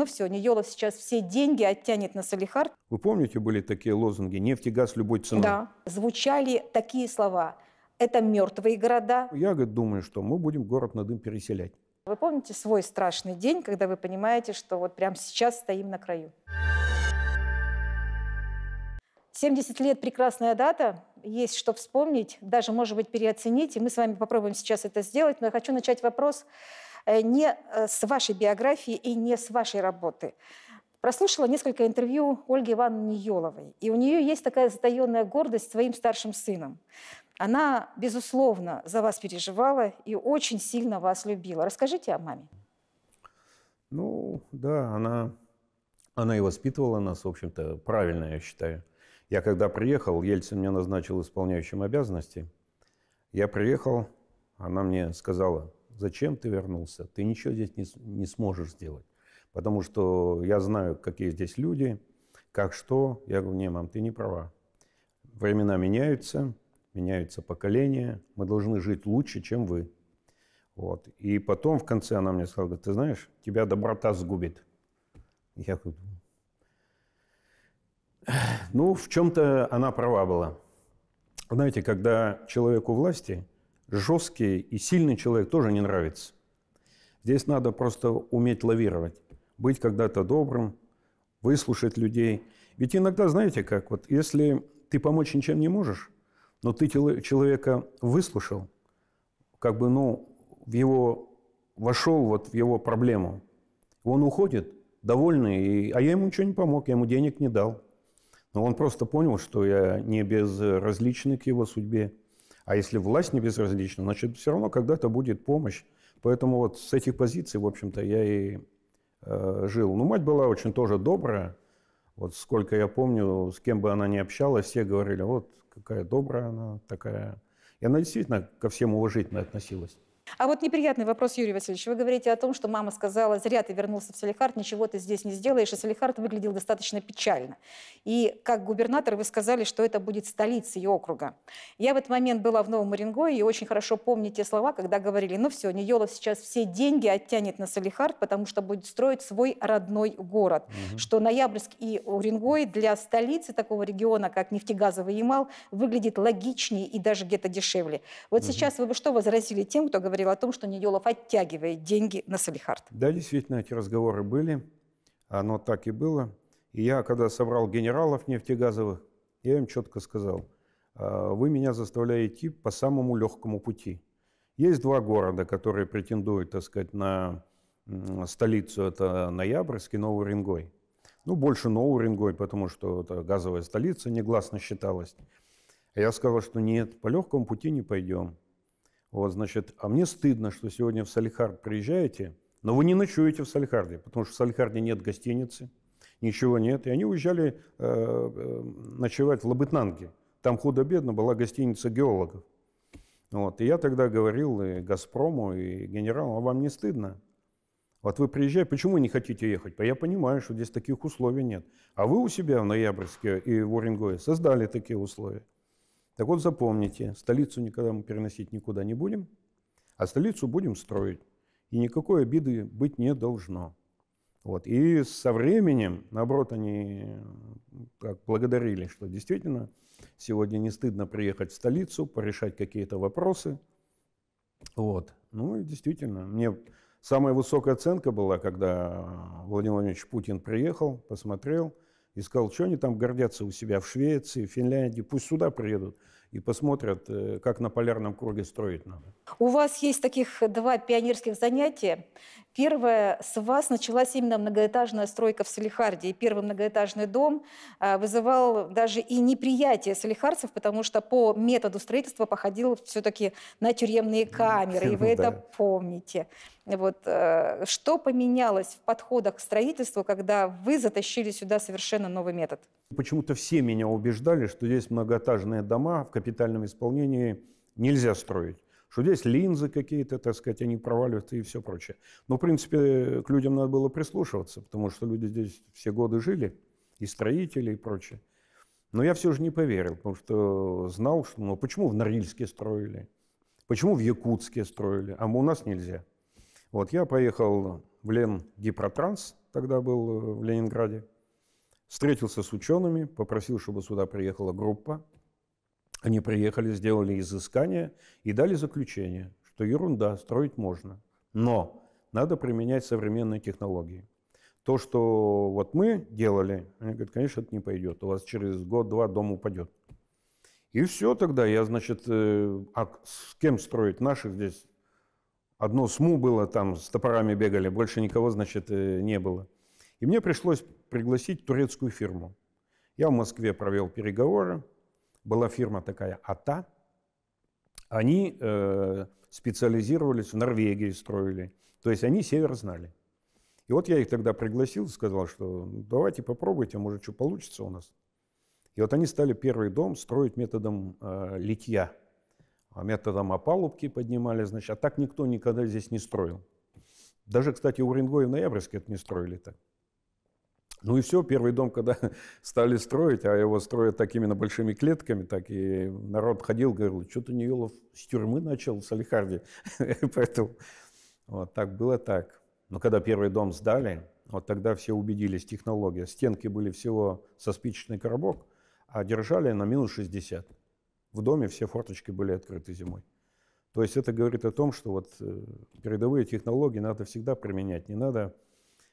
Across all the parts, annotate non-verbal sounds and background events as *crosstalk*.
Ну все, Ниелов сейчас все деньги оттянет на Салихард. Вы помните, были такие лозунги «нефть и газ любой ценой»? Да. Звучали такие слова. Это мертвые города. Я говорит, думаю, что мы будем город на дым переселять. Вы помните свой страшный день, когда вы понимаете, что вот прямо сейчас стоим на краю? 70 лет – прекрасная дата, есть что вспомнить, даже, может быть, переоценить, и мы с вами попробуем сейчас это сделать. Но я хочу начать вопрос Э, не э, с вашей биографии и не с вашей работы. Прослушала несколько интервью Ольги Ивановны Йоловой, и у нее есть такая затаенная гордость своим старшим сыном. Она, безусловно, за вас переживала и очень сильно вас любила. Расскажите о маме. Ну, да, она, она и воспитывала нас, в общем-то, правильно, я считаю. Я когда приехал, Ельцин меня назначил исполняющим обязанности. Я приехал, она мне сказала, зачем ты вернулся, ты ничего здесь не, не сможешь сделать. Потому что я знаю, какие здесь люди, как что. Я говорю, не, мам, ты не права. Времена меняются, меняются поколения, мы должны жить лучше, чем вы. Вот. И потом в конце она мне сказала, ты знаешь, тебя доброта сгубит. Я говорю, ну, в чем-то она права была. Знаете, когда человек у власти, жесткий и сильный человек тоже не нравится. Здесь надо просто уметь лавировать, быть когда-то добрым, выслушать людей. Ведь иногда, знаете как, вот если ты помочь ничем не можешь, но ты человека выслушал, как бы, ну, в его, вошел вот в его проблему, он уходит довольный, и, а я ему ничего не помог, я ему денег не дал. Но он просто понял, что я не безразличный к его судьбе, а если власть не безразлична, значит, все равно когда-то будет помощь. Поэтому вот с этих позиций, в общем-то, я и э, жил. Ну, мать была очень тоже добрая. Вот сколько я помню, с кем бы она ни общалась, все говорили, вот какая добрая она такая. И она действительно ко всем уважительно относилась. А вот неприятный вопрос, Юрий Васильевич. Вы говорите о том, что мама сказала, зря ты вернулся в Салихард, ничего ты здесь не сделаешь. И Салихард выглядел достаточно печально. И как губернатор вы сказали, что это будет столицей округа. Я в этот момент была в Новом Марингое и очень хорошо помню те слова, когда говорили, ну все, Ниелов сейчас все деньги оттянет на Салихард, потому что будет строить свой родной город. Угу. Что Ноябрьск и Уренгой для столицы такого региона, как нефтегазовый Ямал, выглядит логичнее и даже где-то дешевле. Вот угу. сейчас вы бы что возразили тем, кто говорит, говорил о том, что Нейолов оттягивает деньги на Салихард. Да, действительно, эти разговоры были. Оно так и было. И я, когда собрал генералов нефтегазовых, я им четко сказал, «А, вы меня заставляете идти по самому легкому пути. Есть два города, которые претендуют, так сказать, на столицу. Это Ноябрьск и Новый Уренгой. Ну, больше Новый Уренгой, потому что это газовая столица, негласно считалась. Я сказал, что нет, по легкому пути не пойдем. Вот, значит, а мне стыдно, что сегодня в Салихард приезжаете, но вы не ночуете в Салихарде, потому что в Салихарде нет гостиницы, ничего нет. И они уезжали э, э, ночевать в Лабытнанге. Там худо-бедно была гостиница геологов. Вот. И я тогда говорил и «Газпрому», и генералу, а вам не стыдно? Вот вы приезжаете, почему вы не хотите ехать? Я понимаю, что здесь таких условий нет. А вы у себя в Ноябрьске и в Уренгое создали такие условия. Так вот запомните, столицу никогда мы переносить никуда не будем, а столицу будем строить. И никакой обиды быть не должно. Вот. И со временем, наоборот, они так благодарили, что действительно сегодня не стыдно приехать в столицу, порешать какие-то вопросы. Вот. Ну и действительно, мне самая высокая оценка была, когда Владимир Владимирович Путин приехал, посмотрел – и сказал, что они там гордятся у себя в Швеции, в Финляндии, пусть сюда приедут и посмотрят, э, как на полярном круге строить надо. У вас есть таких два пионерских занятия. Первое, с вас началась именно многоэтажная стройка в Салихарде. И первый многоэтажный дом а, вызывал даже и неприятие салихарцев, потому что по методу строительства походил все-таки на тюремные камеры, и *laughs* вы это помните. Вот. Э, что поменялось в подходах к строительству, когда вы затащили сюда совершенно новый метод? Почему-то все меня убеждали, что здесь многоэтажные дома в капитальном исполнении нельзя строить. Что здесь линзы какие-то, так сказать, они проваливаются и все прочее. Но, в принципе, к людям надо было прислушиваться, потому что люди здесь все годы жили, и строители, и прочее. Но я все же не поверил, потому что знал, что ну, почему в Норильске строили, почему в Якутске строили, а у нас нельзя. Вот я поехал в Лен Гипротранс, тогда был в Ленинграде, Встретился с учеными, попросил, чтобы сюда приехала группа. Они приехали, сделали изыскания и дали заключение, что ерунда, строить можно. Но надо применять современные технологии. То, что вот мы делали, они говорят, конечно, это не пойдет. У вас через год-два дом упадет. И все тогда. Я, значит, э, а с кем строить? Наших здесь одно СМУ было, там с топорами бегали, больше никого, значит, э, не было. И мне пришлось пригласить турецкую фирму. Я в Москве провел переговоры. Была фирма такая АТА. Они э, специализировались в Норвегии, строили. То есть они север знали. И вот я их тогда пригласил, сказал, что давайте попробуйте, может, что получится у нас. И вот они стали первый дом строить методом э, литья, а методом опалубки поднимали, значит, а так никто никогда здесь не строил. Даже, кстати, у Уренгоя в Ноябрьске это не строили так. Ну и все, первый дом, когда *laughs* стали строить, а его строят такими на большими клетками, так и народ ходил, говорил, что-то Невелов с тюрьмы начал с Салихарде. *laughs* Поэтому вот так было так. Но когда первый дом сдали, вот тогда все убедились, технология. Стенки были всего со спичечный коробок, а держали на минус 60. В доме все форточки были открыты зимой. То есть это говорит о том, что вот э, передовые технологии надо всегда применять, не надо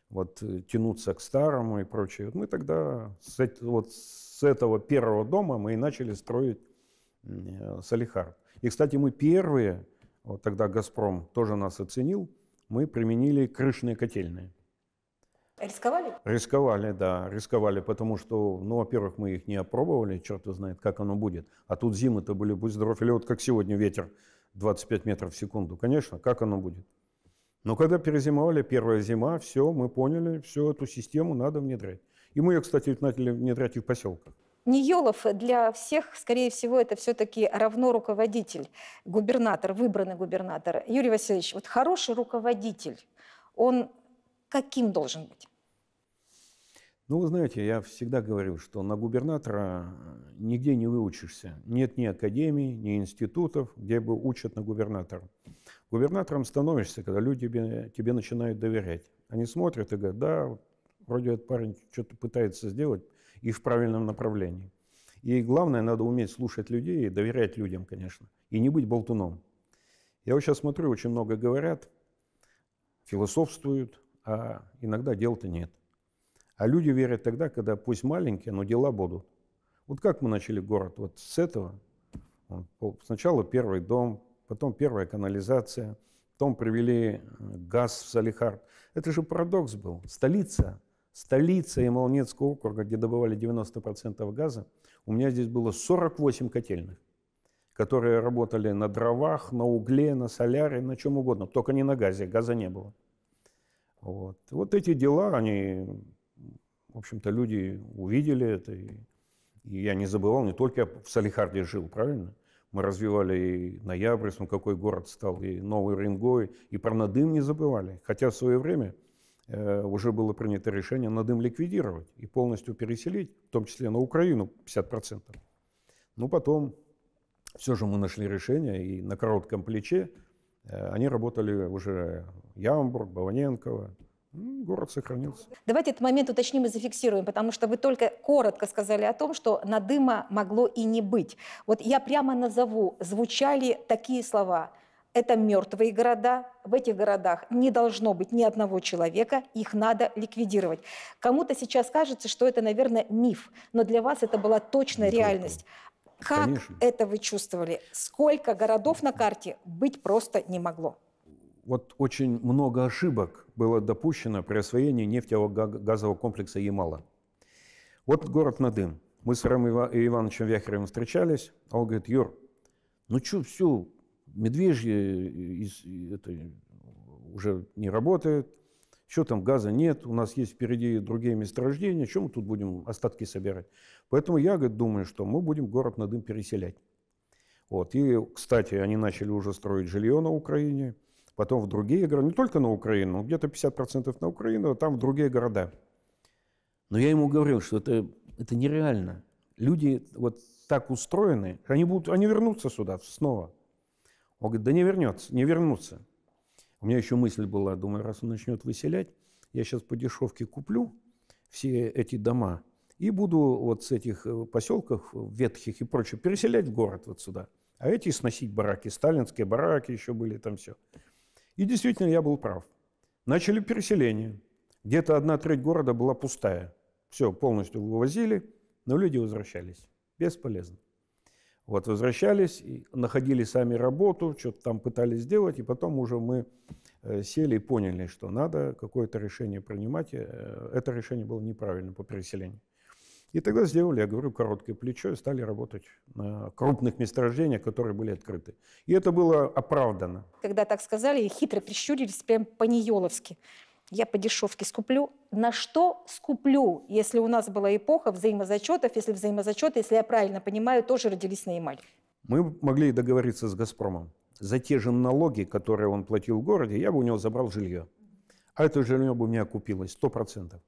вот, э, тянуться к старому и прочее. мы тогда с, вот, с этого первого дома мы и начали строить э, Салихард. И, кстати, мы первые, вот тогда «Газпром» тоже нас оценил, мы применили крышные котельные. Рисковали? Рисковали, да, рисковали, потому что, ну, во-первых, мы их не опробовали, черт знает, как оно будет. А тут зимы-то были, будь здоров, или вот как сегодня ветер 25 метров в секунду. Конечно, как оно будет? Но когда перезимовали, первая зима, все, мы поняли, всю эту систему надо внедрять. И мы ее, кстати, начали внедрять и в поселках. Ниелов э, для всех, скорее всего, это все-таки равно руководитель, губернатор, выбранный губернатор. Юрий Васильевич, вот хороший руководитель, он каким должен быть? Ну, вы знаете, я всегда говорю, что на губернатора э, нигде не выучишься. Нет ни академий, ни институтов, где бы учат на губернатора. Губернатором становишься, когда люди тебе, тебе начинают доверять. Они смотрят и говорят, да, вроде этот парень что-то пытается сделать и в правильном направлении. И главное, надо уметь слушать людей и доверять людям, конечно, и не быть болтуном. Я вот сейчас смотрю, очень много говорят, философствуют, а иногда дел-то нет. А люди верят тогда, когда пусть маленькие, но дела будут. Вот как мы начали город? Вот с этого. Сначала первый дом, потом первая канализация, потом привели э, газ в Салихард. Это же парадокс был. Столица, столица Ямалнецкого округа, где добывали 90% газа, у меня здесь было 48 котельных, которые работали на дровах, на угле, на соляре, на чем угодно, только не на газе, газа не было. Вот, вот эти дела, они в общем-то, люди увидели это. И, и я не забывал, не только я в Салихарде жил, правильно? Мы развивали и Ноябрьс, ну какой город стал, и Новый Рингой, и про Надым не забывали. Хотя в свое время э, уже было принято решение Надым ликвидировать и полностью переселить, в том числе на Украину 50%. Ну потом все же мы нашли решение, и на коротком плече э, они работали уже Ямбург, Баваненкова, ну, город сохранился. Давайте этот момент уточним и зафиксируем, потому что вы только коротко сказали о том, что на дыма могло и не быть. Вот я прямо назову, звучали такие слова. Это мертвые города, в этих городах не должно быть ни одного человека, их надо ликвидировать. Кому-то сейчас кажется, что это, наверное, миф, но для вас это была точно реальность. Как Конечно. это вы чувствовали? Сколько городов на карте быть просто не могло? вот очень много ошибок было допущено при освоении нефтево-газового комплекса Ямала. Вот город Надым. Мы с Рамом Ива- Ивановичем Вяхеровым встречались, а он говорит, Юр, ну что, все, медвежье э, из, э, это, уже не работает, что там, газа нет, у нас есть впереди другие месторождения, чем мы тут будем остатки собирать? Поэтому я говорит, думаю, что мы будем город Надым переселять. Вот. И, кстати, они начали уже строить жилье на Украине – потом в другие города, не только на Украину, где-то 50% на Украину, а там в другие города. Но я ему говорил, что это, это нереально. Люди вот так устроены, они, будут, они вернутся сюда снова. Он говорит, да не вернется, не вернутся. У меня еще мысль была, думаю, раз он начнет выселять, я сейчас по дешевке куплю все эти дома и буду вот с этих э, поселков ветхих и прочее переселять в город вот сюда. А эти сносить бараки, сталинские бараки еще были, там все. И действительно, я был прав. Начали переселение. Где-то одна треть города была пустая. Все, полностью вывозили, но люди возвращались. Бесполезно. Вот, возвращались, и находили сами работу, что-то там пытались сделать, и потом уже мы э, сели и поняли, что надо какое-то решение принимать. Э, это решение было неправильно по переселению. И тогда сделали, я говорю, короткое плечо и стали работать на крупных месторождениях, которые были открыты. И это было оправдано. Когда так сказали, и хитро прищурились, прям по-нееловски. Я по дешевке скуплю. На что скуплю, если у нас была эпоха взаимозачетов, если взаимозачеты, если я правильно понимаю, тоже родились на Ямале? Мы могли договориться с «Газпромом». За те же налоги, которые он платил в городе, я бы у него забрал жилье. А это жилье бы мне окупилось сто процентов.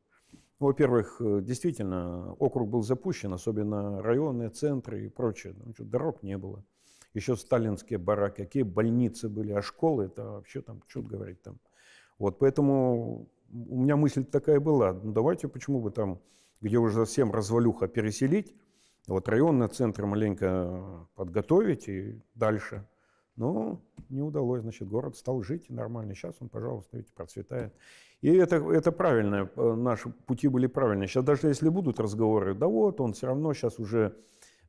Ну, во-первых, э, действительно, округ был запущен, особенно районы, центры и прочее. Ну, что, дорог не было. Еще сталинские бараки, какие больницы были, а школы, это вообще там, что говорить там. Вот, поэтому у меня мысль такая была, ну, давайте почему бы там, где уже совсем развалюха, переселить, вот районные центры маленько э, подготовить и дальше – но не удалось, значит, город стал жить нормально. Сейчас он, пожалуйста, видите, процветает. И это, это правильно, э, наши пути были правильные. Сейчас даже если будут разговоры, да вот, он все равно сейчас уже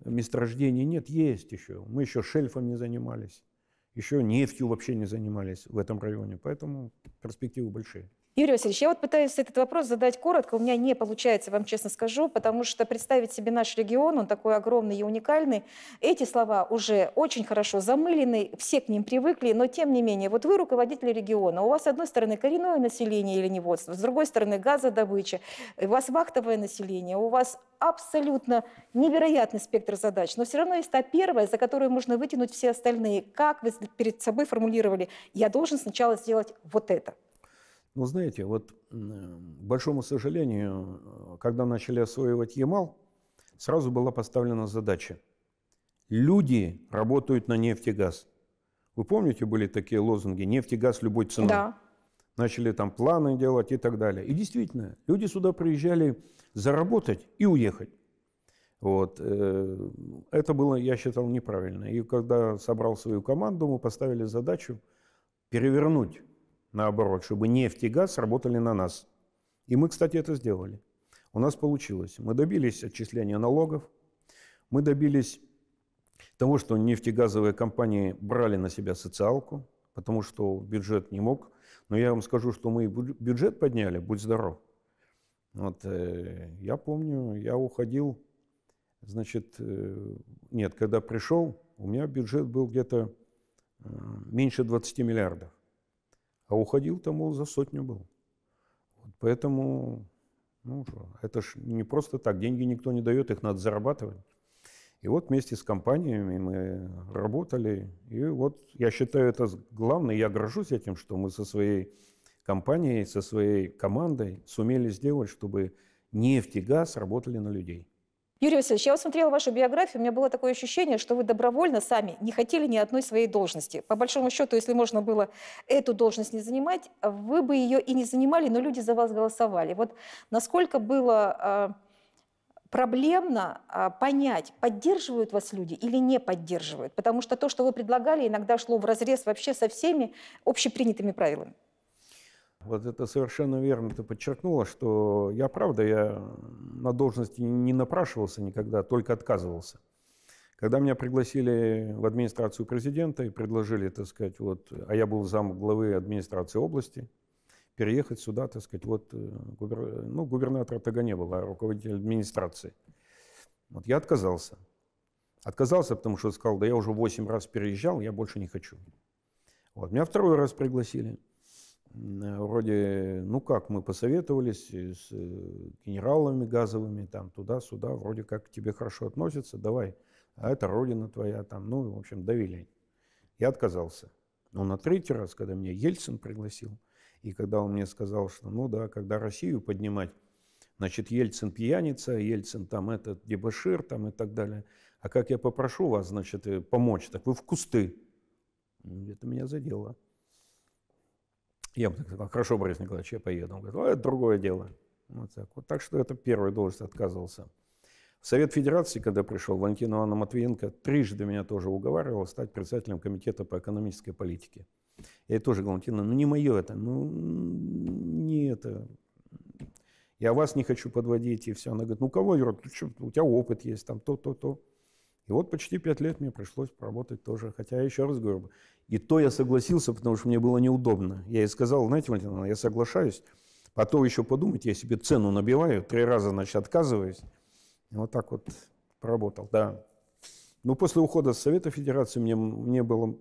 месторождений нет, есть еще. Мы еще шельфом не занимались, еще нефтью вообще не занимались в этом районе, поэтому перспективы большие. Юрий Васильевич, я вот пытаюсь этот вопрос задать коротко. У меня не получается, вам честно скажу, потому что представить себе наш регион, он такой огромный и уникальный. Эти слова уже очень хорошо замылены, все к ним привыкли, но тем не менее, вот вы руководитель региона, у вас с одной стороны коренное население или неводство, с другой стороны газодобыча, у вас вахтовое население, у вас абсолютно невероятный спектр задач, но все равно есть та первая, за которую можно вытянуть все остальные. Как вы перед собой формулировали, я должен сначала сделать вот это – ну, знаете, вот, к большому сожалению, э, когда начали освоивать Ямал, сразу была поставлена задача. Люди работают на нефть и газ. Вы помните, были такие лозунги «нефть и газ любой ценой»? Да. Начали там планы делать и так далее. И действительно, люди сюда приезжали заработать и уехать. Вот. Э, это было, я считал, неправильно. И когда собрал свою команду, мы поставили задачу перевернуть наоборот, чтобы нефть и газ работали на нас. И мы, кстати, это сделали. У нас получилось. Мы добились отчисления налогов, мы добились того, что нефтегазовые компании брали на себя социалку, потому что бюджет не мог. Но я вам скажу, что мы бюджет подняли, будь здоров. Вот, э, я помню, я уходил, значит, э, нет, когда пришел, у меня бюджет был где-то э, меньше 20 миллиардов. А уходил тому за сотню был. Вот поэтому ну, что, это ж не просто так. Деньги никто не дает, их надо зарабатывать. И вот вместе с компаниями мы работали. И вот я считаю это главное. Я горжусь этим, что мы со своей компанией, со своей командой сумели сделать, чтобы нефть и газ работали на людей. Юрий Васильевич, я вот смотрела вашу биографию, у меня было такое ощущение, что вы добровольно сами не хотели ни одной своей должности. По большому счету, если можно было эту должность не занимать, вы бы ее и не занимали, но люди за вас голосовали. Вот насколько было а, проблемно а, понять, поддерживают вас люди или не поддерживают, потому что то, что вы предлагали, иногда шло в разрез вообще со всеми общепринятыми правилами. Вот это совершенно верно ты подчеркнула, что я, правда, я на должности не напрашивался никогда, только отказывался. Когда меня пригласили в администрацию президента и предложили, так сказать, вот, а я был зам главы администрации области, переехать сюда, так сказать, вот, э, губер... ну, губернатора-то не было, а руководитель администрации. Вот я отказался. Отказался, потому что сказал, да я уже 8 раз переезжал, я больше не хочу. Вот, меня второй раз пригласили – вроде, ну как, мы посоветовались э, с э, генералами газовыми, там, туда-сюда, вроде как к тебе хорошо относятся, давай, а это родина твоя, там, ну, в общем, давили. Я отказался. Но на третий раз, когда меня Ельцин пригласил, и когда он мне сказал, что, ну да, когда Россию поднимать, значит, Ельцин пьяница, Ельцин там этот дебошир, там и так далее, а как я попрошу вас, значит, э, помочь, так вы в кусты. Это меня задело. Я бы так сказал, хорошо, Борис Николаевич, я поеду. Он говорит, «Ну, это другое дело. Вот так, вот. так что это первая должность отказывался. В Совет Федерации, когда пришел, Валентина Ивановна Матвиенко трижды меня тоже уговаривала стать председателем Комитета по экономической политике. Я ей тоже говорил, ну не мое это, ну не это. Я вас не хочу подводить, и все. Она говорит, ну кого, Юра, «Ну, у тебя опыт есть, там то, то, то. И вот почти пять лет мне пришлось поработать тоже. Хотя, я еще раз говорю, и то я согласился, потому что мне было неудобно. Я ей сказал, знаете, Валентина, я соглашаюсь, потом еще подумать, я себе цену набиваю, три раза, значит, отказываюсь. И вот так вот поработал, да. Но после ухода с Совета Федерации мне, мне было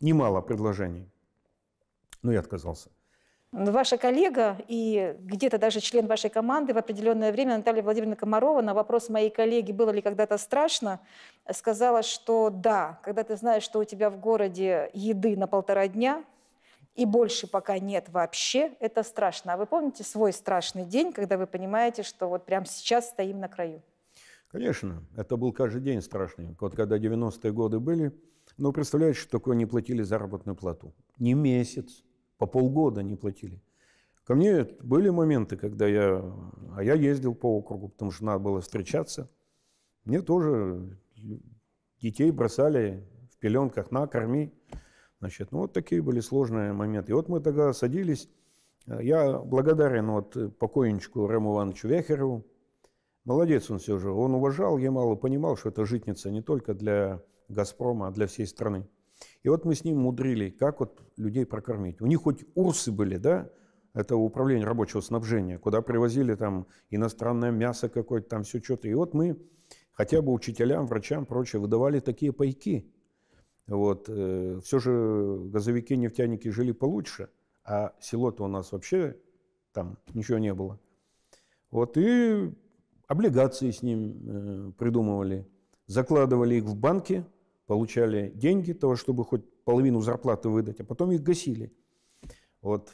немало предложений. Но я отказался. Ваша коллега и где-то даже член вашей команды в определенное время, Наталья Владимировна Комарова, на вопрос моей коллеги, было ли когда-то страшно, сказала, что да, когда ты знаешь, что у тебя в городе еды на полтора дня, и больше пока нет вообще, это страшно. А вы помните свой страшный день, когда вы понимаете, что вот прямо сейчас стоим на краю? Конечно, это был каждый день страшный. Вот когда 90-е годы были, ну, представляете, что такое не платили заработную плату? Не месяц, по полгода не платили. Ко мне были моменты, когда я... А я ездил по округу, потому что надо было встречаться. Мне тоже детей бросали в пеленках на корми. Значит, ну вот такие были сложные моменты. И вот мы тогда садились. Я благодарен вот покойничку Рему Ивановичу Вяхереву. Молодец он все же. Он уважал Ямал и понимал, что это житница не только для «Газпрома», а для всей страны. И вот мы с ним мудрили, как вот людей прокормить. У них хоть урсы были, да, это управление рабочего снабжения, куда привозили там иностранное мясо какое-то, там все что-то. И вот мы хотя бы учителям, врачам, прочее, выдавали такие пайки. Вот. Э, все же газовики, нефтяники жили получше, а село-то у нас вообще там ничего не было. Вот. И облигации с ним э, придумывали, закладывали их в банки – получали деньги, того, чтобы хоть половину зарплаты выдать, а потом их гасили. Вот.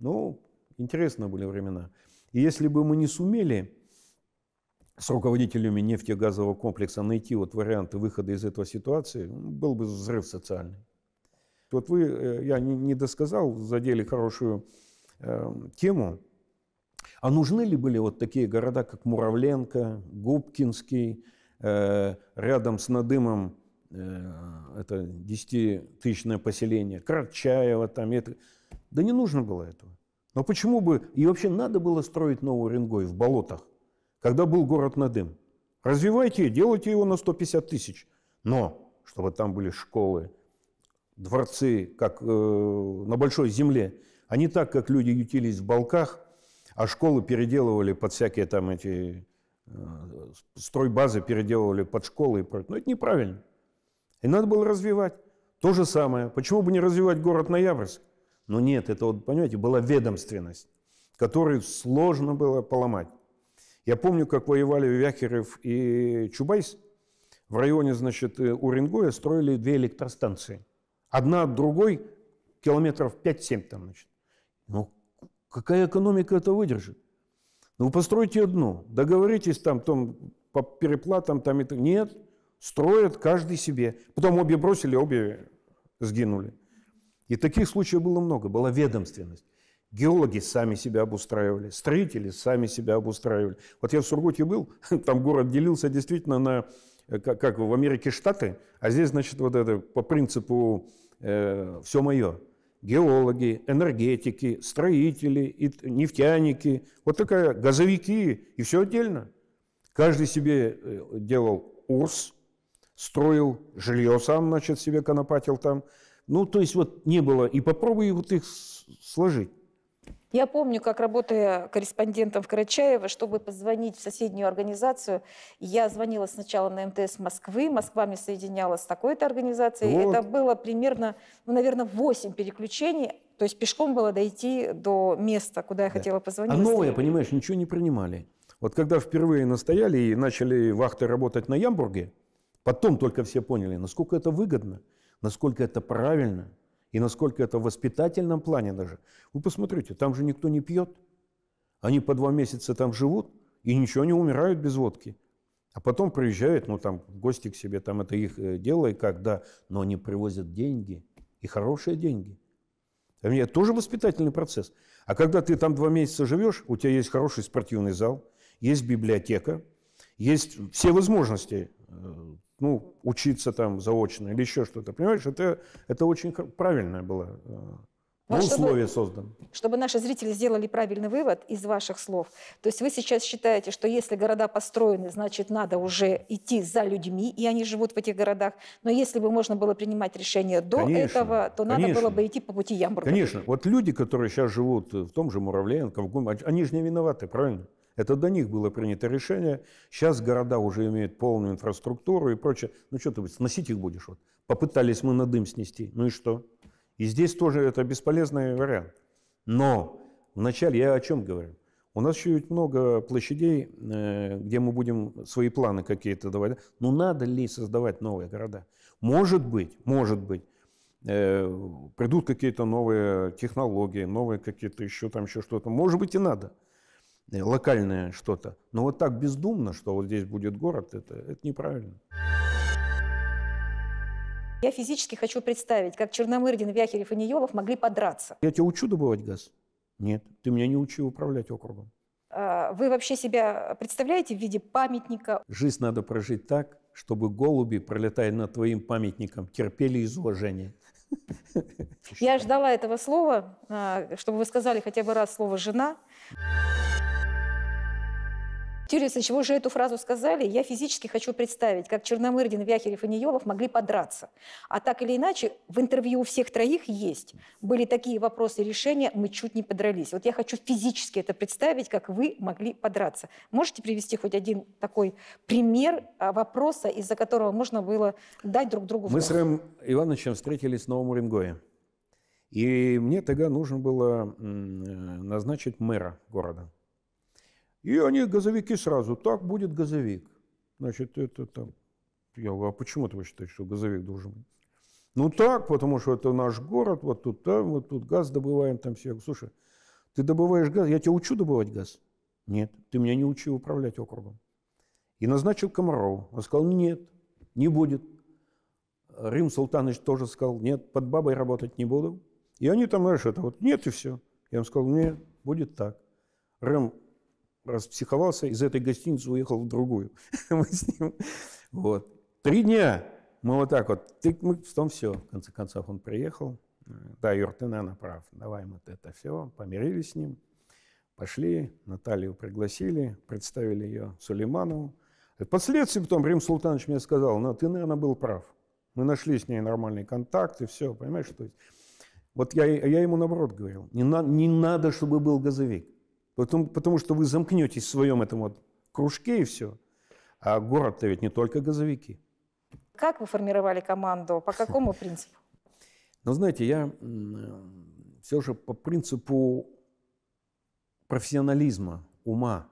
Ну, интересно были времена. И если бы мы не сумели с руководителями нефтегазового комплекса найти вот варианты выхода из этого ситуации, был бы взрыв социальный. Вот вы, э, я не досказал, задели хорошую э, тему. А нужны ли были вот такие города, как Муравленко, Губкинский, э, рядом с Надымом Э, это 10-тысячное поселение, Карачаева там. Это... Да не нужно было этого. Но почему бы... И вообще надо было строить новый Уренгой в болотах, когда был город на дым? Развивайте, делайте его на 150 тысяч. Но чтобы там были школы, дворцы, как э, на большой земле, а не так, как люди ютились в Балках, а школы переделывали под всякие там эти э, стройбазы, переделывали под школы и прочее. Но это неправильно. И надо было развивать. То же самое. Почему бы не развивать город Ноябрьск? Но ну нет, это вот, понимаете, была ведомственность, которую сложно было поломать. Я помню, как воевали Вяхерев и Чубайс. В районе, значит, Уренгоя строили две электростанции. Одна от другой километров 5-7 там, значит. Ну, какая экономика это выдержит? Ну, постройте одну, договоритесь там, там по переплатам, там и так. Нет, Строят каждый себе. Потом обе бросили, обе сгинули. И таких случаев было много. Была ведомственность. Геологи сами себя обустраивали, строители сами себя обустраивали. Вот я в Сургуте был, *laughs* там город делился действительно на, э, как, как в Америке, штаты, а здесь, значит, вот это по принципу э, «все мое». Геологи, энергетики, строители, и нефтяники, вот такая, газовики, и все отдельно. Каждый себе э, делал УРС, строил, жилье сам, значит, себе конопатил там. Ну, то есть вот не было. И попробуй вот их сложить. Я помню, как работая корреспондентом в Карачаево, чтобы позвонить в соседнюю организацию, я звонила сначала на МТС Москвы, Москва меня соединяла с такой-то организацией. Вот. Это было примерно, ну, наверное, 8 переключений, то есть пешком было дойти до места, куда я да. хотела позвонить. А новое, понимаешь, ничего не принимали. Вот когда впервые настояли и начали вахты работать на Ямбурге, Потом только все поняли, насколько это выгодно, насколько это правильно и насколько это в воспитательном плане даже. Вы посмотрите, там же никто не пьет. Они по два месяца там живут и ничего не умирают без водки. А потом приезжают, ну там гости к себе, там это их э, дело и как, да, но они привозят деньги, и хорошие деньги. Это а тоже воспитательный процесс. А когда ты там два месяца живешь, у тебя есть хороший спортивный зал, есть библиотека, есть все возможности э, ну, учиться там заочно или еще что-то. Понимаешь, это, это очень правильное было э, ну, условия а чтобы, Чтобы наши зрители сделали правильный вывод из ваших слов, то есть вы сейчас считаете, что если города построены, значит, надо уже идти за людьми, и они живут в этих городах. Но если бы можно было принимать решение до конечно, этого, то надо конечно. было бы идти по пути Ямбурга. Конечно. Вот люди, которые сейчас живут в том же Муравленко, в Гуме, они же не виноваты, правильно? Это до них было принято решение. Сейчас города уже имеют полную инфраструктуру и прочее. Ну что ты сносить их будешь? Вот. Попытались мы на дым снести. Ну и что? И здесь тоже это бесполезный вариант. Но вначале я о чем говорю? У нас еще ведь много площадей, э, где мы будем свои планы какие-то давать. Ну надо ли создавать новые города? Может быть, может быть, э, придут какие-то новые технологии, новые какие-то еще там еще что-то. Может быть и надо – Э, локальное что-то. Но вот так бездумно, что вот здесь будет город, это, это неправильно. Я физически хочу представить, как Черномырдин, Вяхерев и Неелов могли подраться. Я тебя учу добывать газ? Нет. Ты меня не учи управлять округом. А, вы вообще себя представляете в виде памятника? Жизнь надо прожить так, чтобы голуби, пролетая над твоим памятником, терпели из уважения. Я ждала этого слова, а, чтобы вы сказали хотя бы раз слово «жена». Интересно, чего же эту фразу сказали? Я физически хочу представить, как Черномырдин, Вяхерев и Неелов могли подраться. А так или иначе, в интервью у всех троих есть. Были такие вопросы решения, мы чуть не подрались. Вот я хочу физически это представить, как вы могли подраться. Можете привести хоть один такой пример а, вопроса, из-за которого можно было дать друг другу фразу? Мы с Рэм Ивановичем встретились в Новом Уренгое. И мне тогда нужно было э, назначить мэра города. И они, газовики, сразу, так будет газовик. Значит, это там... Я говорю, а почему ты считаешь, что газовик должен быть? Ну так, потому что это наш город, вот тут там, вот тут газ добываем, там все. Я говорю, слушай, ты добываешь газ, я тебя учу добывать газ? Нет, ты меня не учи управлять округом. И назначил Комарова. Он сказал, нет, не будет. Рим Султанович тоже сказал, нет, под бабой работать не буду. И они там, знаешь, это вот, нет и все. Я им сказал, нет, будет так. Рим распсиховался, из этой гостиницы уехал в другую. *laughs* Мы с ним. Вот. Три дня мы вот так вот. Ты, мы, том все, в конце концов, он приехал. Да, Юр, ты, наверное, прав. Давай мы вот это все. Помирились с ним. Пошли, Наталью пригласили, представили ее Сулейманову. Впоследствии потом Рим Султанович мне сказал, ну, ты, наверное, был прав. Мы нашли с ней нормальный контакт и все, понимаешь, что есть. Вот я, я ему наоборот говорил, не, на, не надо, чтобы был газовик. Потому, потому что вы замкнетесь в своем этом вот кружке и все. А город-то ведь не только газовики. Как вы формировали команду? По какому *laughs* принципу? Ну, знаете, я э, все же по принципу профессионализма, ума.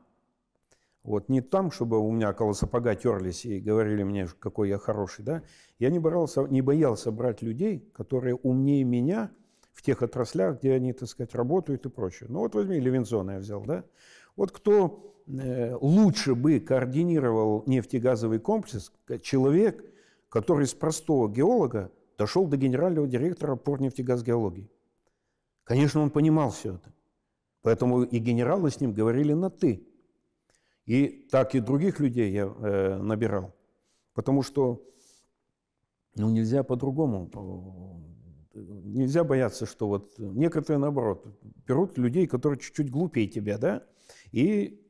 Вот не там, чтобы у меня около сапога терлись и говорили мне, какой я хороший, да. Я не боялся, не боялся брать людей, которые умнее меня – в тех отраслях, где они, так сказать, работают и прочее. Ну вот возьми Левинзона я взял, да? Вот кто э, лучше бы координировал нефтегазовый комплекс, э, человек, который с простого геолога дошел до генерального директора по нефтегазгеологии. Конечно, он понимал все это. Поэтому и генералы с ним говорили на «ты». И так и других людей я э, набирал. Потому что ну, нельзя по-другому нельзя бояться, что вот некоторые, наоборот, берут людей, которые чуть-чуть глупее тебя, да, и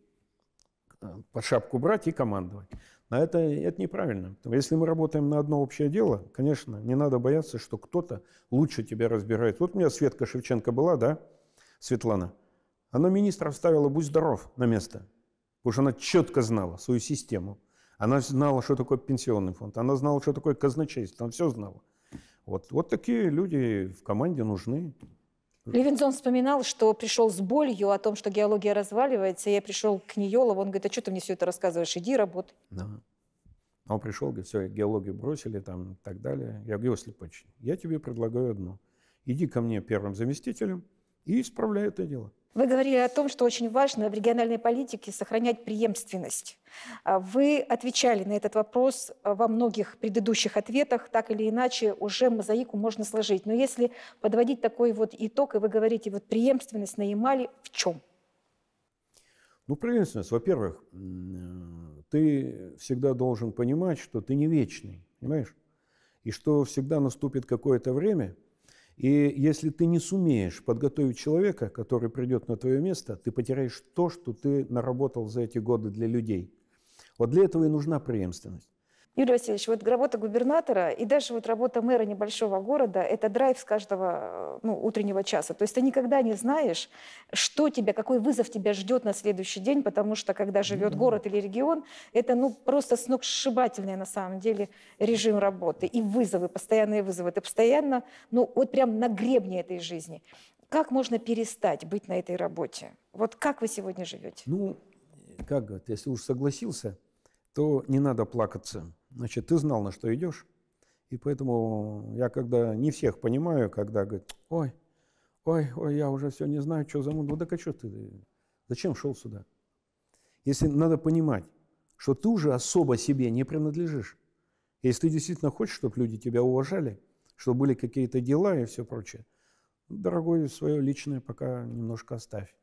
э, под шапку брать и командовать. А это, это неправильно. Если мы работаем на одно общее дело, конечно, не надо бояться, что кто-то лучше тебя разбирает. Вот у меня Светка Шевченко была, да, Светлана. Она министра вставила «Будь здоров» на место, потому что она четко знала свою систему. Она знала, что такое пенсионный фонд, она знала, что такое казначейство, она все знала. Вот, вот такие люди в команде нужны. Левинзон вспоминал, что пришел с болью о том, что геология разваливается. Я пришел к Ниелову, он говорит, а что ты мне все это рассказываешь, иди работай. Да. А он пришел, говорит, все, геологию бросили там и так далее. Я говорю, Слепыч, я тебе предлагаю одно. Иди ко мне первым заместителем и исправляй это дело. Вы говорили о том, что очень важно в региональной политике сохранять преемственность. А вы отвечали на этот вопрос а, во многих предыдущих ответах, так или иначе уже мозаику можно сложить. Но если подводить такой вот итог, и вы говорите, вот преемственность на Ямале в чем? Ну, преемственность, во-первых, ты всегда должен понимать, что ты не вечный, понимаешь? И что всегда наступит какое-то время – и если ты не сумеешь подготовить человека, который придет на твое место, ты потеряешь то, что ты наработал за эти годы для людей. Вот для этого и нужна преемственность. Юрий Васильевич, вот работа губернатора и даже вот работа мэра небольшого города – это драйв с каждого ну, утреннего часа. То есть ты никогда не знаешь, что тебя, какой вызов тебя ждет на следующий день, потому что когда живет город или регион, это ну просто сногсшибательный на самом деле режим работы и вызовы, постоянные вызовы. Ты постоянно, ну вот прям на гребне этой жизни. Как можно перестать быть на этой работе? Вот как вы сегодня живете? Ну, как говорят, если уж согласился, то не надо плакаться – Значит, ты знал, на что идешь. И поэтому я когда не всех понимаю, когда говорят, ой, ой, ой, я уже все не знаю, что замудрил. Да что ты, зачем шел сюда? Если надо понимать, что ты уже особо себе не принадлежишь. Если ты действительно хочешь, чтобы люди тебя уважали, чтобы были какие-то дела и все прочее, дорогой, свое личное пока немножко оставь.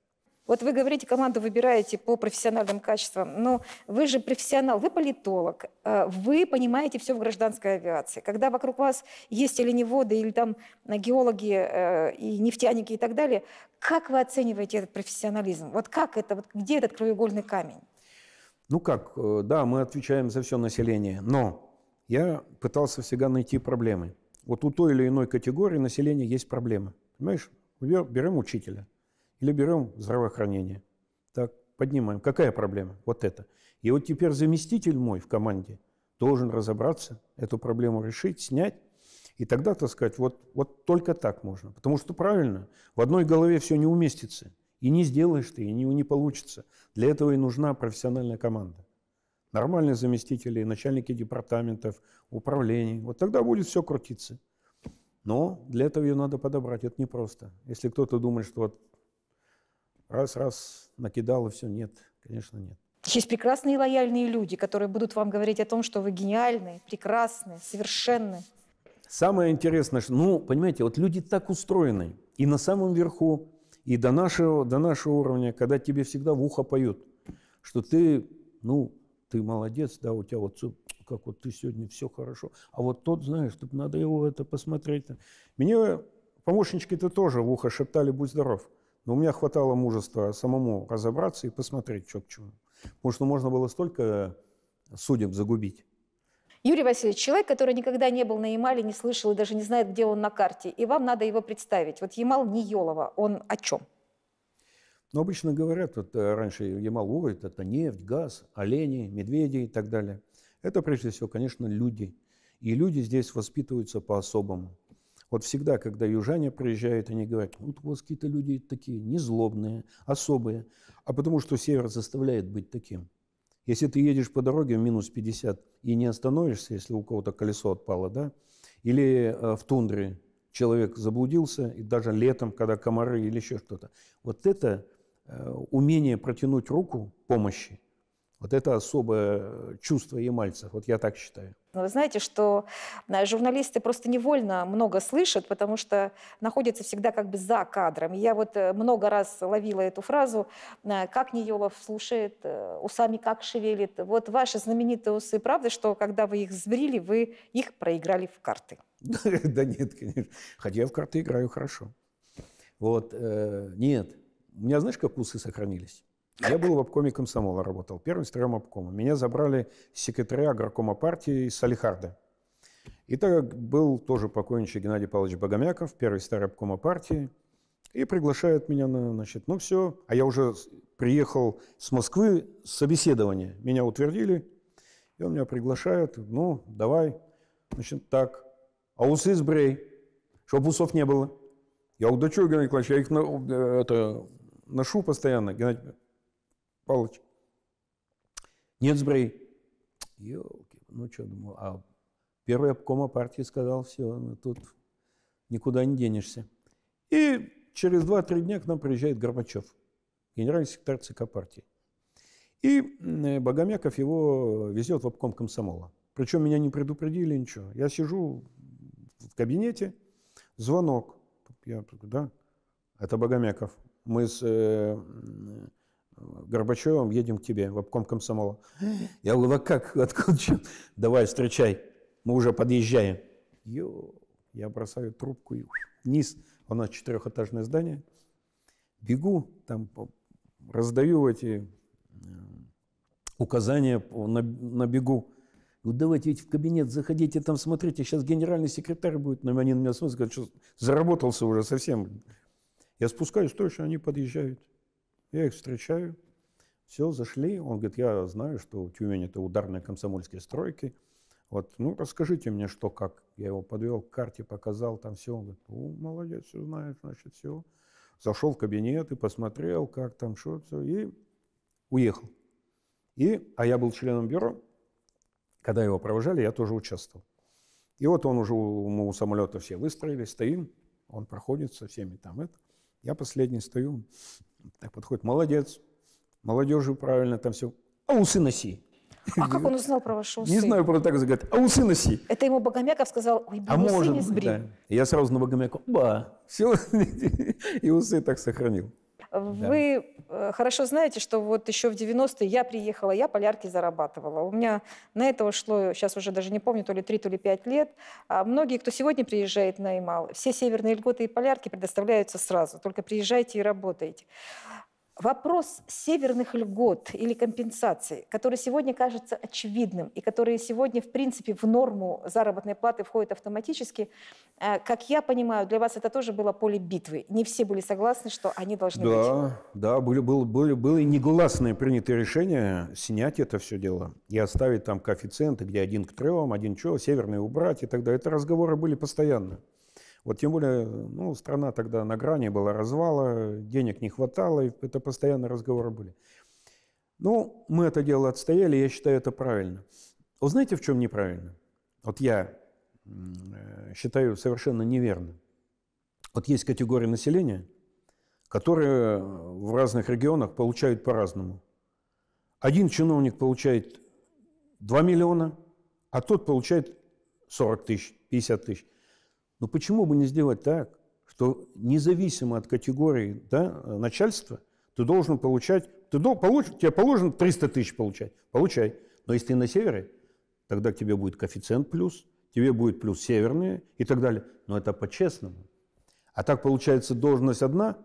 Вот вы говорите, команду выбираете по профессиональным качествам, но вы же профессионал, вы политолог, э, вы понимаете все в гражданской авиации. Когда вокруг вас есть оленеводы или там э, геологи э, и нефтяники и так далее, как вы оцениваете этот профессионализм? Вот как это, вот где этот краеугольный камень? Ну как, да, мы отвечаем за все население, но я пытался всегда найти проблемы. Вот у той или иной категории населения есть проблемы. Понимаешь? Берем учителя. Или берем здравоохранение. Так, поднимаем. Какая проблема? Вот это. И вот теперь заместитель мой в команде должен разобраться, эту проблему решить, снять. И тогда, так сказать, вот, вот только так можно. Потому что правильно, в одной голове все не уместится. И не сделаешь ты, и не, не получится. Для этого и нужна профессиональная команда. Нормальные заместители, начальники департаментов, управлений. Вот тогда будет все крутиться. Но для этого ее надо подобрать, это непросто. Если кто-то думает, что вот раз-раз накидал, и все, нет, конечно, нет. Есть прекрасные и лояльные люди, которые будут вам говорить о том, что вы гениальны, прекрасны, совершенны. Самое интересное, что, ну, понимаете, вот люди так устроены. И на самом верху, и до нашего, до нашего уровня, когда тебе всегда в ухо поют, что ты, ну, ты молодец, да, у тебя вот как вот ты сегодня все хорошо. А вот тот, знаешь, тут надо его это посмотреть. Мне помощнички-то тоже в ухо шептали, будь здоров. Но у меня хватало мужества самому разобраться и посмотреть, что к чему. Потому что можно было столько судеб загубить. Юрий Васильевич, человек, который никогда не был на Ямале, не слышал и даже не знает, где он на карте, и вам надо его представить. Вот Ямал не Ниелова, он о чем? Ну обычно говорят, вот э, раньше Ямал, ой, это нефть, газ, олени, медведи и так далее. Это прежде всего, конечно, люди. И люди здесь воспитываются по-особому. Вот всегда, когда южане приезжают, они говорят, вот у вас какие-то люди такие незлобные, особые, а потому что север заставляет быть таким. Если ты едешь по дороге в минус 50 и не остановишься, если у кого-то колесо отпало, да, или э, в тундре человек заблудился, и даже летом, когда комары или еще что-то. Вот это э, умение протянуть руку помощи – вот это особое э, чувство ямальцев, вот я так считаю. Вы знаете, что э, журналисты просто невольно много слышат, потому что находятся всегда как бы за кадром. Я вот э, много раз ловила эту фразу, как Ниелов слушает, усами как шевелит. Вот ваши знаменитые усы, правда, что когда вы их сбрили, вы их проиграли в карты? Да *laughs* нет, конечно. Хотя я в карты играю хорошо. Вот, нет. У меня, знаешь, как усы сохранились? Я был в обкоме комсомола, работал, первым старым обкома. Меня забрали с секретаря горкома партии Салихарда. И так был тоже покойничий Геннадий Павлович Богомяков, первый старый обкома партии, и приглашает меня на, значит, ну все. А я уже приехал с Москвы с собеседования. Меня утвердили, и он меня приглашает, ну, давай, значит, так, а усы избрей, чтобы усов не было. Я говорю, да что, Геннадий Николаевич, я их на, э, это, ношу постоянно. Геннадий Палыч. Нецбрей. Елки, ну что, думаю, а первый обкома партии сказал, все, ну, тут никуда не денешься. И через 2-3 дня к нам приезжает Горбачев, генеральный секретарь ЦК партии. И э, Богомяков его везет в обком комсомола. Причем меня не предупредили ничего. Я сижу в кабинете, звонок. Я говорю, да, это Богомяков. Мы с э, Горбачевым, едем к тебе в обком комсомола. Я говорю, а как, откуда, Давай, встречай, мы уже подъезжаем. Йо, я бросаю трубку и вниз, у нас четырехэтажное здание. Бегу, там раздаю эти э, указания на, на бегу. Говорю, давайте ведь в кабинет заходите, там смотрите, сейчас генеральный секретарь будет. Но они на меня смотрят, говорят, что заработался уже совсем. Я спускаюсь, точно они подъезжают. Я их встречаю, все, зашли. Он говорит, я знаю, что Тюмень – это ударные комсомольские стройки. Вот, ну, расскажите мне, что, как. Я его подвел к карте, показал там все. Он говорит, ну, молодец, все знает, значит, все. Зашел в кабинет и посмотрел, как там, что, все, и уехал. И, а я был членом бюро, когда его провожали, я тоже участвовал. И вот он уже, мы у самолета все выстроились, стоим, он проходит со всеми там это. Я последний стою, так подходит, молодец, молодежи правильно там все. А усы носи. А как он узнал про ваши усы? Не знаю, просто так говорит. А усы носи. Это ему Богомяков сказал, ой, а усы может, не сбри. Да. Я сразу на Богомяков, ба, все, *laughs* и усы так сохранил. Вы да. Э, хорошо знаете, что вот еще в 90-е я приехала, я полярки зарабатывала. У меня на это ушло, сейчас уже даже не помню, то ли 3, то ли 5 лет. А многие, кто сегодня приезжает на Ямал, все северные льготы и полярки предоставляются сразу. Только приезжайте и работайте. Вопрос северных льгот или компенсаций, который сегодня кажется очевидным и который сегодня, в принципе, в норму заработной платы входит автоматически, э, как я понимаю, для вас это тоже было поле битвы. Не все были согласны, что они должны да, быть. Да, были, были, были, были негласные принятые решения снять это все дело и оставить там коэффициенты, где один к трем, один чего, северные убрать и так далее. Это разговоры были постоянно. Вот тем более, ну, страна тогда на грани была развала, денег не хватало, и это постоянно разговоры были. Ну, мы это дело отстояли, я считаю, это правильно. Вот знаете, в чем неправильно? Вот я э, считаю совершенно неверно. Вот есть категории населения, которые в разных регионах получают по-разному. Один чиновник получает 2 миллиона, а тот получает 40 тысяч, 50 тысяч. Но почему бы не сделать так, что независимо от категории да, э, начальства ты должен получать, ты дол, получ, тебе положено 300 тысяч получать, получай. Но если ты на севере, тогда к тебе будет коэффициент плюс, тебе будет плюс северные и так далее. Но это по-честному. А так получается должность одна,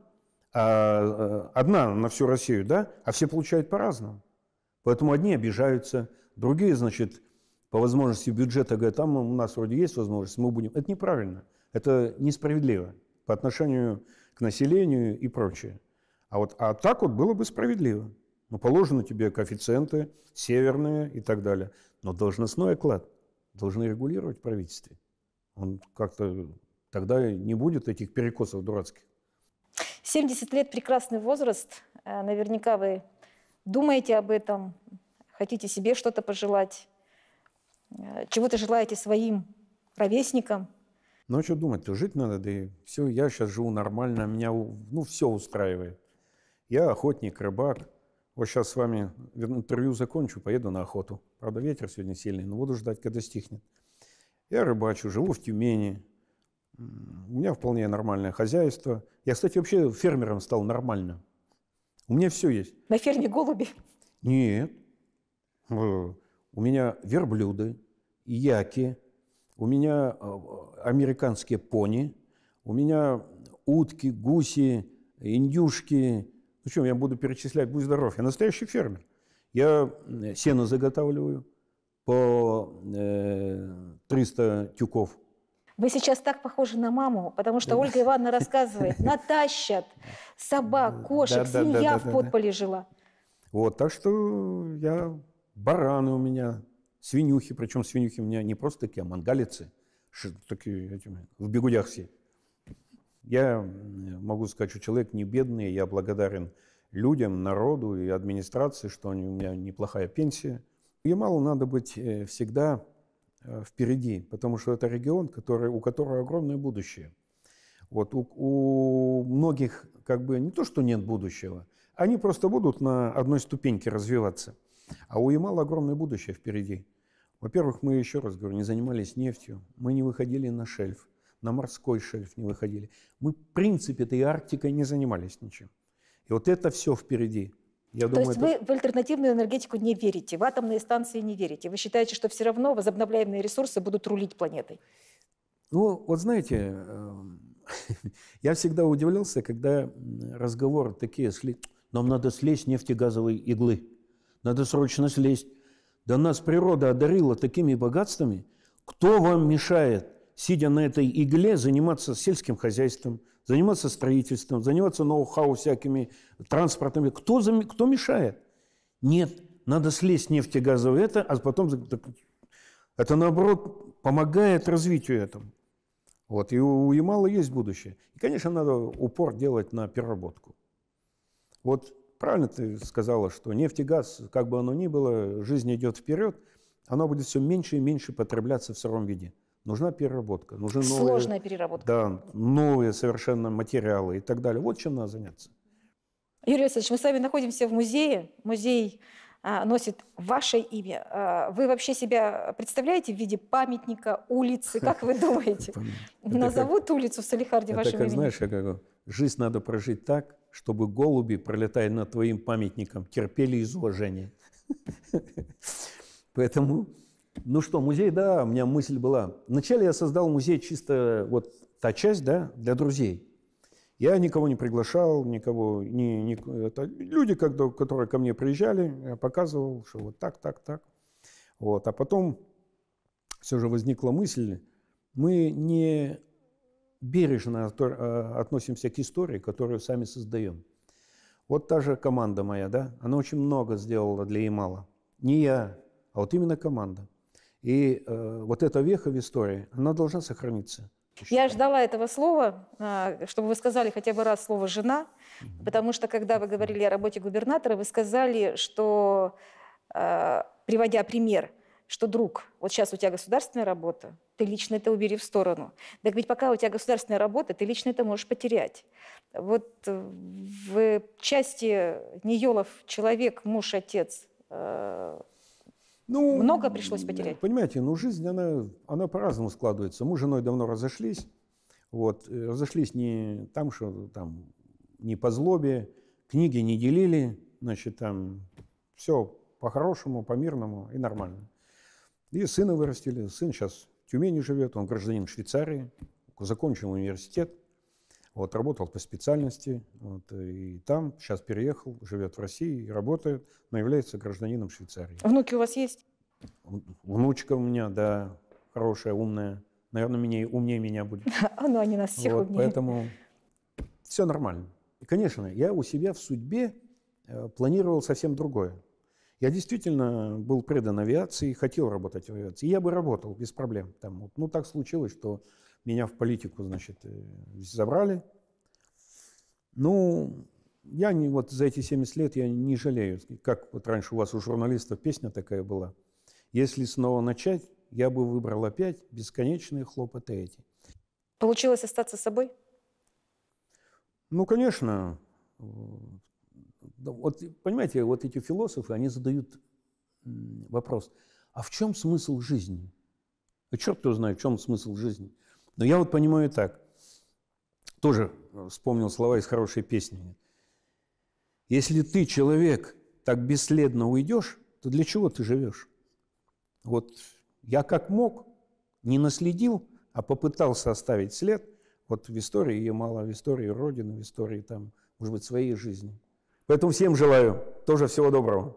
а, э, одна на всю Россию, да, а все получают по-разному. Поэтому одни обижаются, другие, значит, по возможности бюджета, говорят, там у нас вроде есть возможность, мы будем. Это неправильно, это несправедливо по отношению к населению и прочее. А вот а так вот было бы справедливо. Ну, положены тебе коэффициенты северные и так далее. Но должностной оклад должны регулировать правительстве. Он как-то тогда не будет этих перекосов дурацких. 70 лет – прекрасный возраст. Э, наверняка вы думаете об этом, хотите себе что-то пожелать. Э, чего ты желаете своим ровесникам. Ну, а что думать-то? Жить надо, да и все, я сейчас живу нормально, меня, ну, все устраивает. Я охотник, рыбак. Вот сейчас с вами интервью закончу, поеду на охоту. Правда, ветер сегодня сильный, но буду ждать, когда стихнет. Я рыбачу, живу в Тюмени. У меня вполне нормальное хозяйство. Я, кстати, вообще фермером стал нормально. У меня все есть. На ферме голуби? Нет. Э, у меня верблюды, яки, у меня э, американские пони, у меня утки, гуси, индюшки. Ну что, я буду перечислять, будь здоров, я настоящий фермер. Я сено заготавливаю по 300 э, тюков. Вы сейчас так похожи на маму, потому что Ольга Ивановна рассказывает, *laughs* натащат собак, кошек, семья в подполе жила. Вот, так что я бараны у меня, свинюхи, причем свинюхи у меня не просто такие, а мангалицы, такие этими, в бегудях все. Я могу сказать, что человек не бедный, я благодарен людям, народу и администрации, что у меня неплохая пенсия. Ямалу надо быть э, всегда э, впереди, потому что это регион, который, у которого огромное будущее. Вот у, у многих как бы не то, что нет будущего, они просто будут на одной ступеньке развиваться. А у Ямала огромное будущее впереди. Во-первых, мы, еще раз говорю, не занимались нефтью, мы не выходили на шельф, на морской шельф не выходили. Мы, в принципе этой и Арктикой не занимались ничем. И вот это все впереди. Я То думаю, есть это... вы в альтернативную энергетику не верите, в атомные станции не верите. Вы считаете, что все равно возобновляемые ресурсы будут рулить планетой? Ну, вот знаете, э, *laughs* я всегда удивлялся, когда разговоры такие, нам надо слезть нефтегазовой иглы надо срочно слезть. Да нас природа одарила такими богатствами. Кто вам мешает, сидя на этой игле, заниматься сельским хозяйством, заниматься строительством, заниматься ноу-хау всякими транспортами? Кто, зам... кто мешает? Нет, надо слезть нефтегазовое это, а потом... Это, наоборот, помогает развитию этому. Вот, и у Ямала есть будущее. И, конечно, надо упор делать на переработку. Вот правильно ты сказала, что нефть и газ, как бы оно ни было, жизнь идет вперед, оно будет все меньше и меньше потребляться в сыром виде. Нужна переработка. Нужны Сложная новые, переработка. Да, новые совершенно материалы и так далее. Вот чем надо заняться. Юрий Васильевич, мы с вами находимся в музее. Музей а, носит ваше имя. А, вы вообще себя представляете в виде памятника, улицы? Как вы *laughs* думаете? Назовут улицу в Салихарде вашим именем? Знаешь, я говорю, жизнь надо прожить так, чтобы голуби, пролетая над твоим памятником, терпели из уважения. *laughs* Поэтому, ну что, музей, да, у меня мысль была. Вначале я создал музей чисто вот та часть, да, для друзей. Я никого не приглашал, никого не... не это люди, когда, которые ко мне приезжали, я показывал, что вот так, так, так. Вот. А потом все же возникла мысль, мы не бережно э, относимся к истории, которую сами создаем. Вот та же команда моя, да, она очень много сделала для Ямала. Не я, а вот именно команда. И э, вот эта веха в истории, она должна сохраниться. Я ждала этого слова, а, чтобы вы сказали хотя бы раз слово «жена», потому что, когда вы говорили о работе губернатора, вы сказали, что, а, приводя пример, что, друг, вот сейчас у тебя государственная работа, ты лично это убери в сторону. Так ведь пока у тебя государственная работа, ты лично это можешь потерять. Вот э, в части Ниелов человек, муж, отец, э, ну, Много пришлось потерять? Понимаете, ну жизнь, она, она по-разному складывается. Мы с женой давно разошлись. Вот, э, разошлись не там, что там, не по злобе, книги не делили, значит, там все по-хорошему, по-мирному и нормально. И сына вырастили, сын сейчас в Тюмени живет, он гражданин Швейцарии, закончил университет – вот, работал по специальности, вот, и там сейчас переехал, живет в России, работает, но является гражданином Швейцарии. Внуки у вас есть? Внучка у меня, да, хорошая, умная. Наверное, меня, умнее меня будет. А, ну, они нас всех вот, умнее. Поэтому все нормально. И, конечно, я у себя в судьбе э, планировал совсем другое. Я действительно был предан авиации, хотел работать в авиации. И я бы работал без проблем. Там, ну, так случилось, что меня в политику, значит, э, забрали. Ну, я не, вот за эти 70 лет я не жалею. Как вот раньше у вас у журналистов песня такая была. Если снова начать, я бы выбрал опять бесконечные хлопоты эти. Получилось остаться собой? Ну, конечно. Э, вот, понимаете, вот эти философы, они задают вопрос, а в чем смысл жизни? А черт его знает, в чем смысл жизни. Но я вот понимаю так. Тоже э, вспомнил слова из хорошей песни. Если ты, человек, так бесследно уйдешь, то для чего ты живешь? Вот я как мог, не наследил, а попытался оставить след вот в истории Ямала, в истории Родины, в истории, там, может быть, своей жизни. Поэтому всем желаю тоже всего доброго.